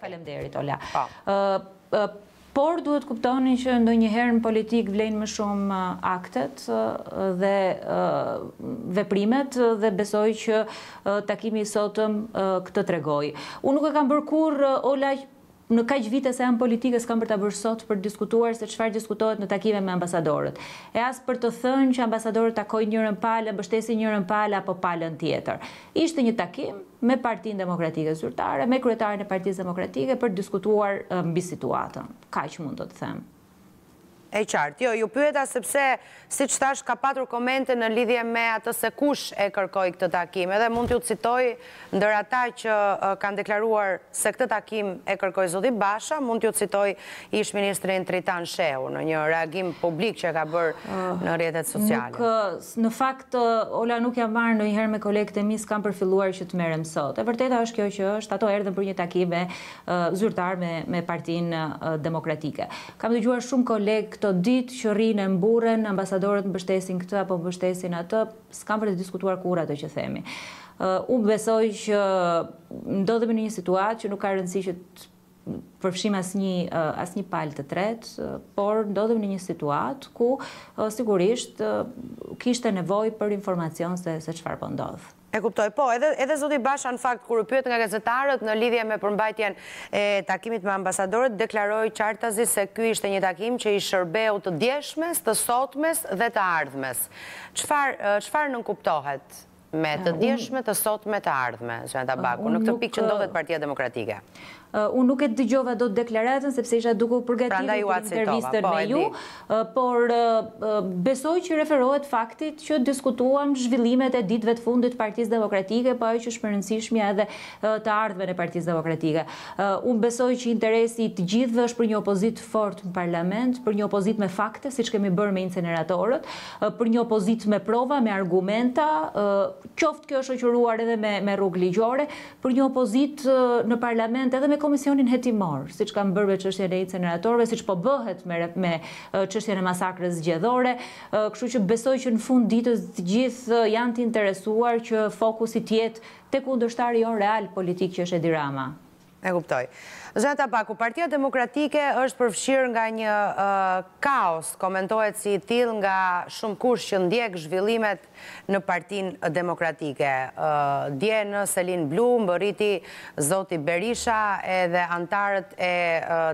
Faleminderit Ola. Por duhet kuptoni që ndonjëherë në politik vlejnë më shumë aktet dhe veprimet dhe besoj që takimi i sotëm këtë tregoj. Unë nuk e kam bërë kur Ola në kaq vite sa janë politikës kanë për ta bërë sot për të diskutuar se çfarë diskutohet në takime me ambasadorët. E as për të thënë që ambasadorët takojnë njërën palë, mbështesin njërën palë apo palën tjetër. Ishte një takim me Partinë Demokratike Zyrtare, me kryetarin e Partisë Demokratike për të diskutuar mbi situatën. Kaq mund të them e qartë. Jo, ju pyeta sepse, si që ka patur komente në lidhje me atë se kush e kërkoj këtë takim. Edhe mund t'ju citoj ndër ata që kanë deklaruar se këtë takim e kërkoj zodi basha, mund t'ju citoj ish Ministrin Tritan Shehu në një reagim publik që ka bërë ah, në rjetet sociale. Në fakt, Ola, nuk jam marë në njëherë me kolegët e misë kam përfiluar që të merem sot. E vërteta është kjo që është ato erdhën për një takime zyrtar me partin demokratike. Kam dëgjuar shumë kolegë këto ditë që rinë e mburen, ambasadorët mbështesin këtë apo mbështesin atë, s'kam për të diskutuar kura të që themi. Unë besoj që ndodhemi në një situatë që nuk ka rëndësi që të përfshim as një, as një të tretë, por ndodhemi në një situatë ku sigurisht kishte nevoj për informacion se, se qëfar për po ndodhë. E kuptoj, po, edhe Zoti Basha në fakt kërë pyet nga gazetarët në lidhje me përmbajtjen e takimit me ambasadorët, deklaroj qartazi se kjo ishte një takim që i shërbeu të djeshmes, të sotmes dhe të ardhmes. Qëfar nën kuptohet me të djeshme, të sotme, të ardhme, në këtë pikë që ndodhet partia demokratike? Eh, unë nuk e të gjova do të deklaratën, sepse isha duku përgatimit për intervjistën po, me ju, eh, por eh, besoj që referohet faktit që diskutuam zhvillimet e ditve të fundit partiz demokratike, pa po e që shpërënësishmja edhe të ardhve në partiz demokratike. Unë besoj që interesit gjithve është për një opozit fort në parlament, për një opozit me fakte, si që kemi bërë me inceneratorët, për një opozit me prova, me argumenta, qoftë kjo është oqëruar edhe me rrugë ligjore, për një opozit në parlament edhe me komisionin hetimor, si që kanë bërve qështje në inceneratorve, si që po bëhet me, me qështje në masakrës gjedhore, këshu që besoj që në fund ditës gjithë janë të interesuar që fokusit jetë të kundështari jo real politik që është edirama. E kuptoj. Zënë paku, partia demokratike është përfshirë nga një kaos, komentohet si t'il nga shumë kush që ndjek zhvillimet në partin demokratike. Dje në Selin Blum, bëriti Zoti Berisha edhe antarët e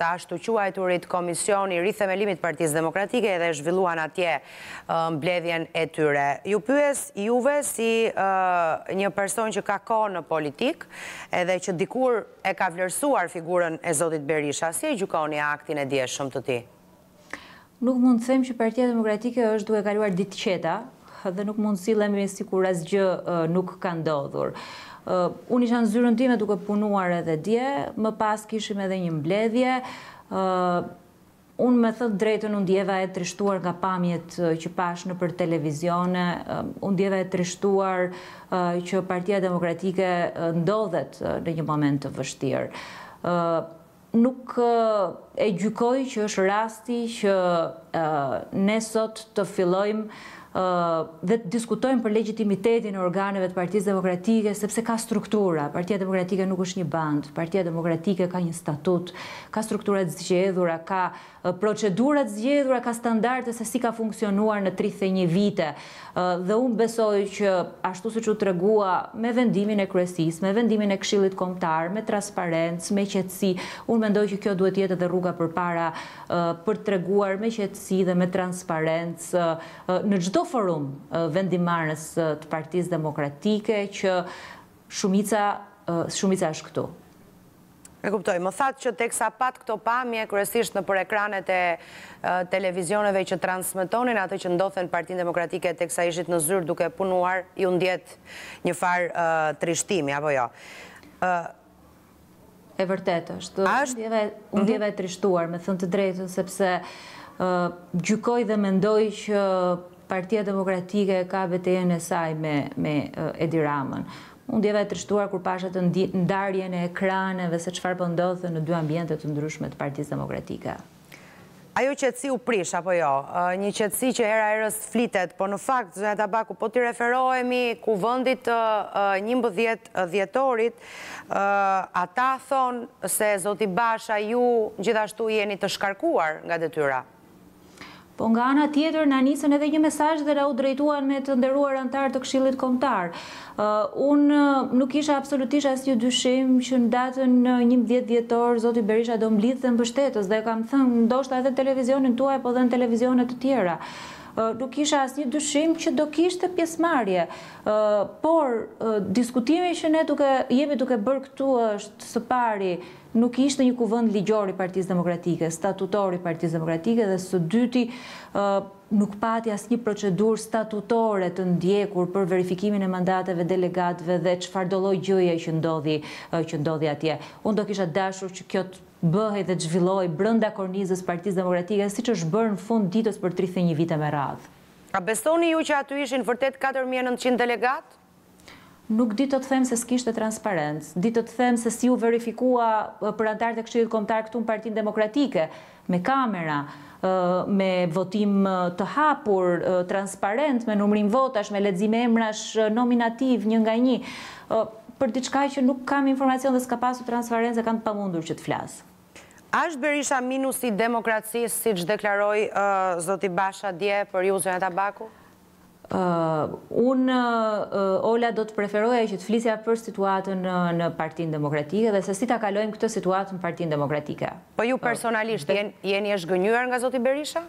të ashtu e turit komisioni rrithë me limit partiz demokratike edhe zhvilluan atje mbledhjen e tyre. Ju pyes juve si një person që ka ko në politik edhe që dikur e ka vlerësuar figurën e Zotit Berisha, si e gjukoni aktin e dje shumë të ti? Nuk mund të them që partia demokratike është duke kaluar ditë qeta, dhe nuk mund të si si kur asgjë nuk ka ndodhur. Unë isha në zyrën time duke punuar edhe dje, më pas kishim edhe një mbledhje, Unë me thëtë drejtën unë djeva e trishtuar nga pamjet që pash në për televizione, unë djeva e trishtuar që partia demokratike ndodhet në një moment të vështirë. Nuk e gjykoj që është rasti që ne sot të fillojmë dhe të diskutojmë për legitimitetin e organeve të partijës demokratike, sepse ka struktura, partija demokratike nuk është një band, partija demokratike ka një statut, ka strukturat zgjedhura, ka procedurat zgjedhura, ka standartës se si ka funksionuar në 31 vite. Dhe unë besoj që ashtu se që të regua me vendimin e kresis, me vendimin e kshilit komtar, me transparents, me qëtësi, unë mendoj që kjo duhet jetë dhe rruga për para për të reguar me qëtësi dhe me transparents në gjdo këto forum vendimarës të partiz demokratike që shumica është këtu? Me kuptoj, më thatë që teksa pat këto pamje, kërësisht në për ekranet e televizioneve që transmitonin atë që ndothen partin demokratike teksa ishit në zyrë duke punuar, ju ndjet një farë trishtimi, apo jo? E vërtet është, undjeve mhm. e trishtuar, me thënë të drejtën, sepse gjykoj dhe mendoj që partia demokratike ka betejën e saj me Edi Ramën. Unë djeve të rështuar kur pashat të ndarjen e ekraneve se qëfar pëndodhë po në dy ambjente të ndryshme të partijës demokratike. Ajo qëtësi u prish, apo jo? Një qëtësi që hera e flitet, po në fakt, zënë tabaku, po të referohemi ku vëndit një mbëdhjet djetorit, ata thonë se Zoti Basha ju gjithashtu jeni të shkarkuar nga detyra? Po nga ana tjetër në anisën edhe një mesazh dhe ra u drejtuan me të nderuar antar të kshilit komtar unë uh, uh, nuk isha absolutisht asnjë një dyshim që në datën në dhjetor djetë djetëtor Zotë Berisha do mblidhë dhe mbështetës dhe kam thëmë, ndoshtë edhe televizionin tuaj po dhe në televizionet të tjera nuk isha asë një dushim që do kishtë pjesmarje. Por, diskutimi që ne jemi duke bërë këtu është së pari, nuk ishte një kuvënd ligjori partiz demokratike, statutori partiz demokratike dhe së dyti nuk pati asë një procedur statutore të ndjekur për verifikimin e mandateve, delegatve dhe qëfardoloj gjëje që ndodhi atje. Unë do kisha dashur që kjo të bëhej dhe gjvilloj brënda kornizës partiz demokratike, si që është bërë në fund ditës për 31 vite me radhë. A besoni ju që aty ishin vërtet 4.900 delegat? Nuk ditë të të themë se s'kishtë transparentës, ditë të të themë se si ju verifikua për antarë të kështë i të komtarë këtu në partinë demokratike, me kamera, me votim të hapur, transparentë, me numrim votash, me ledzime emrash nominativ një nga një për diçka që nuk kam informacion dhe s'ka pasu transferenze, kanë kam të pamundur që të flasë. Ashtë Berisha minus i demokracisë si që deklaroj uh, zoti Basha Dje për ju zërën e tabaku? Uh, unë, uh, Ola, do të preferoja që të flisja për situatën në partinë demokratike dhe se si ta kalojmë këtë situatën në partinë demokratike. Po ju personalisht jeni është gënyër nga zoti Berisha?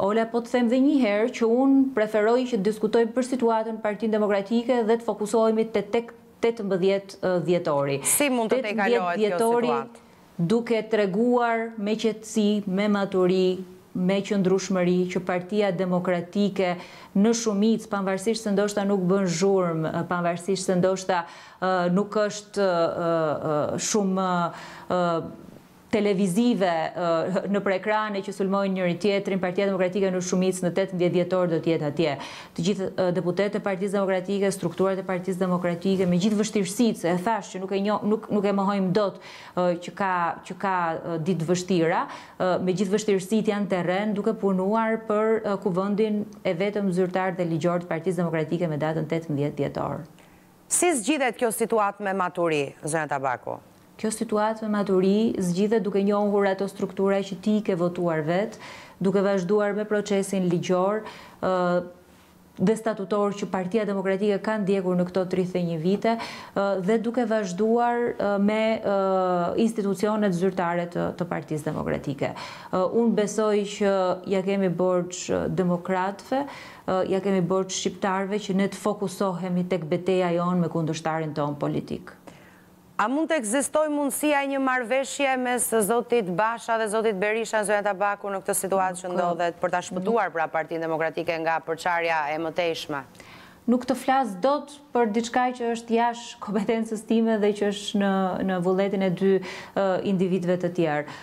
Ola, po të them dhe njëherë që unë preferoj që të diskutojmë për situatën në partinë demokratike dhe të fokusohemi të tek 18 djetori. Si mund të te kalohet kjo situatë? duke të reguar me qëtësi, me maturi, me qëndrushmëri, që partia demokratike në shumic, panvarsisht se ndoshta nuk bën zhurmë, panvarsisht se ndoshta nuk është shumë televizive eh, në prekrane që sulmojnë njëri tjetërin, Partia Demokratike në Shumic në 18 vjetorë do tjetë atje. Të gjithë eh, deputet e Partisë Demokratike, strukturat e Partisë Demokratike, me gjithë vështirësit, se e thashë që nuk e mëhojmë dot eh, që ka ditë vështira, me gjithë vështirësit janë teren duke punuar për kuvëndin e vetëm zyrtar dhe ligjor të Partisë Demokratike me datën 18 vjetorë. Si zgjidhet kjo situat me maturi, Zënë Tabako? Kjo situatë me maturi zgjithet duke njohur ato struktura që ti ke votuar vetë, duke vazhduar me procesin ligjor dhe statutor që partia demokratike kanë djekur në këto 31 vite dhe duke vazhduar me institucionet zyrtare të partiz demokratike. Unë besoj që ja kemi borç demokratve, ja kemi borç shqiptarve që ne të fokusohemi tek beteja jonë me kundushtarin tonë politikë. A mund të egzistoj mundësia e një marveshje mes Zotit Basha dhe Zotit Berisha, Zotit Tabaku, në këtë situatë që ndodhet për të shpëtuar pra partin demokratike nga përqarja e mëtejshma? Nuk të flasë do të për diçkaj që është jash kompetensës time dhe që është në vulletin e dy individve të tjerë.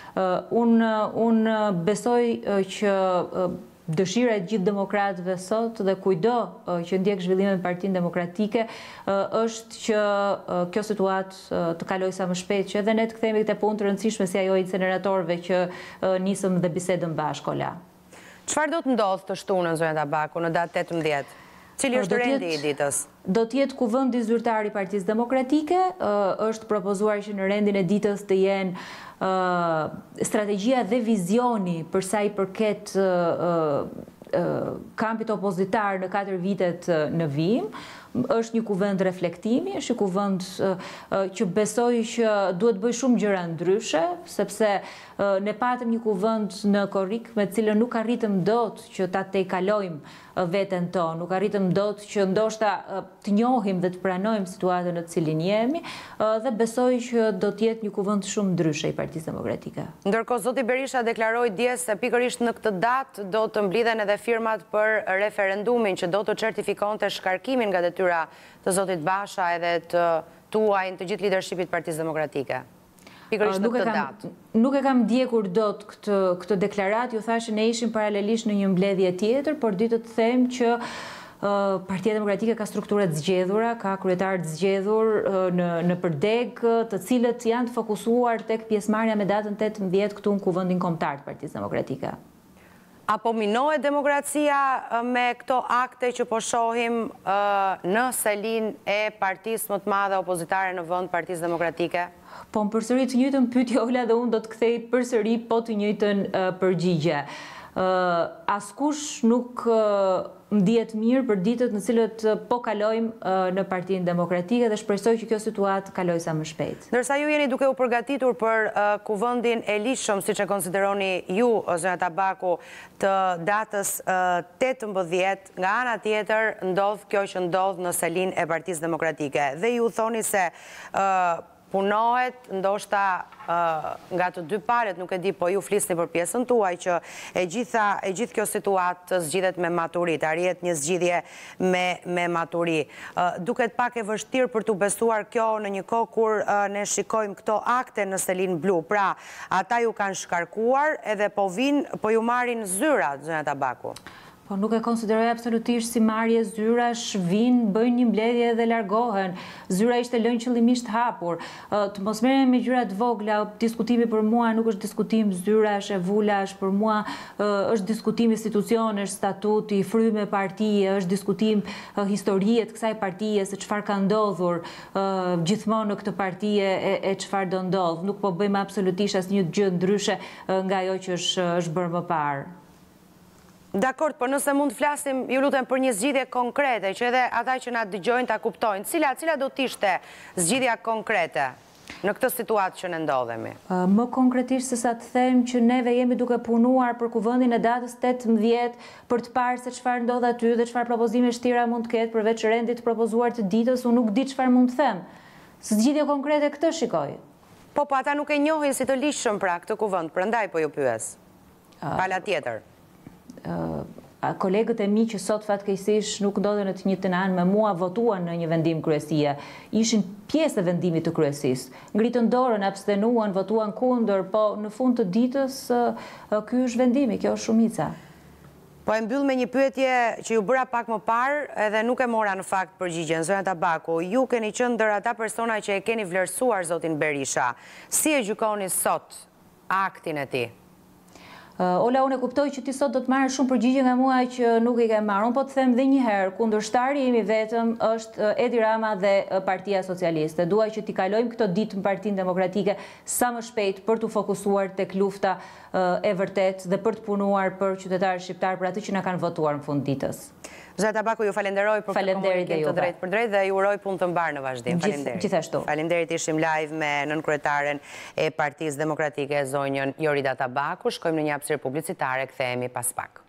Unë besoj që dëshira e gjithë demokratëve sot dhe kujdo që ndjek zhvillimin e partin Demokratike është që kjo situatë të kaloj sa më shpejt, që edhe ne të kthehemi këte punë të rëndësishme si ajo inceneratorëve që nisëm dhe bisedën bashkë ola. Çfarë do të ndodhë të shtunën zonja Tabaku në datë 18? Cili po, është rendi i ditës? Do të jetë kuvendi zyrtar i Partisë Demokratike, është propozuar që në rendin e ditës të jenë strategia dhe vizioni përsa i përket kampit opozitar në 4 vitet në vim, është një kuvënd reflektimi, është një kuvënd që besoj që duhet bëj shumë gjëra ndryshe, sepse ne patëm një kuvënd në korik me cilën nuk arritëm dot që ta te kalojmë vetën tonë, nuk arritëm do të që ndoshta të njohim dhe të pranojmë situatën në cilin jemi, dhe besoj që do tjetë një kuvënd shumë ndryshe i Partisë Demokratika. Ndërko, Zoti Berisha deklaroj dje se pikërisht në këtë datë do të mblidhen edhe firmat për referendumin që do të certifikon të shkarkimin nga dhe tyra të Zotit Basha edhe të tuajnë të gjithë leadershipit Partisë Demokratika pikërisht në këtë datë. Nuk e kam djekur do të këtë deklarat, ju thashe ne ishim paralelisht në një mbledhje tjetër, por dy të të them që Partia Demokratike ka strukturat zgjedhura, ka kryetarë të zgjedhur në përdeg të cilët janë të fokusuar të këtë pjesmarja me datën 18 këtu në kuvëndin komptarë të Partisë Demokratike. Apo minohet demokracia me këto akte që po shohim në selin e partisë më të madhe opozitare në vënd partisë demokratike? Po më përsëri të njëtën pytja ola dhe unë do të kthej përsëri po të njëtën përgjigje. Askush nuk më djetë mirë për ditët në cilët po kalojmë në partinë demokratike dhe shpresoj që kjo situatë kaloj sa më shpejt. Nërsa ju jeni duke u përgatitur për kuvëndin e lishëm, si që konsideroni ju, zënë tabaku, të datës 18, nga ana tjetër ndodhë kjo që ndodhë në selin e partisë demokratike. Dhe ju thoni se punohet, ndoshta nga të dy paret, nuk e di, po ju flisni për pjesën tuaj, që e gjitha, e gjithë kjo situatë zgjidhet me maturit, rjetë një zgjidhje me maturit. Duket pak e vështirë për të besuar kjo në një kohë kur ne shikojmë këto akte në Selin Blu, pra, ata ju kanë shkarkuar edhe po vinë, po ju marin zyrat, zënë tabaku. Po nuk e konsideroj absolutisht si marje zyra, shvin, bëjnë një mbledje dhe largohen. Zyra ishte lënë qëllimisht hapur. Të mos mere me gjyrat të vogla, diskutimi për mua nuk është diskutim zyra, është vula, është për mua është diskutim institucion, është statuti, fryme partije, është diskutim historiet kësaj partije, se qëfar ka ndodhur gjithmonë në këtë partije e qëfar do ndodhë. Nuk po bëjmë absolutisht asë një gjëndryshe nga jo që është bërë më parë. Dakord, për nëse mund të flasim, ju lutem për një zgjidhje konkrete, që edhe ata që na dëgjojnë ta kuptojnë, cila, cila do tishte zgjidhja konkrete në këtë situatë që në ndodhemi? Më konkretisht se sa të them që neve jemi duke punuar për kuvëndin e datës 18 për të parë se qëfar ndodhë aty dhe qëfar propozime shtira mund të ketë përveç rendit propozuar të ditës, unë nuk di qëfar mund të them. Së gjithje konkrete këtë shikoj. Po, po, ata nuk e njohin si të lishëm pra këtë kuvënd, për ndaj po ju pyes. Pala tjetër kolegët e mi që sot fatë nuk ndodhen në të një të nanë me mua votuan në një vendim kërësia, ishin pjesë e vendimit të kërësis, ngritën dorën, abstenuan, votuan kunder, po në fund të ditës kjo është vendimi, kjo është shumica. Po e mbyll me një pyetje që ju bëra pak më parë edhe nuk e mora në fakt përgjigjen, gjigjen, zonë tabaku, ju keni qënë dërë ata persona që e keni vlerësuar zotin Berisha, si e gjukoni sot aktin e ti? Eh, Ola, unë e kuptoj që ti sot do të marrë shumë përgjigje nga mua që nuk i ke marrë. Unë po të them dhe njëherë, kundër shtari imi vetëm është eh, Edi Rama dhe eh, Partia Socialiste. Duaj që ti kalojmë këto ditë në Partinë Demokratike sa më shpejt për të fokusuar të klufta e vërtet dhe për të punuar për qytetarë shqiptarë për atë që në kanë votuar në fund ditës. Zeta Baku, ju falenderoj për të komunikim të drejt për drejt dhe ju uroj pun të mbarë në vazhdim. Gjithashtu. Falenderit ishim live me nënkretaren e partiz demokratike e zonjën Jorida Tabaku. Shkojmë në një apsirë publicitare, këthejemi pas pak.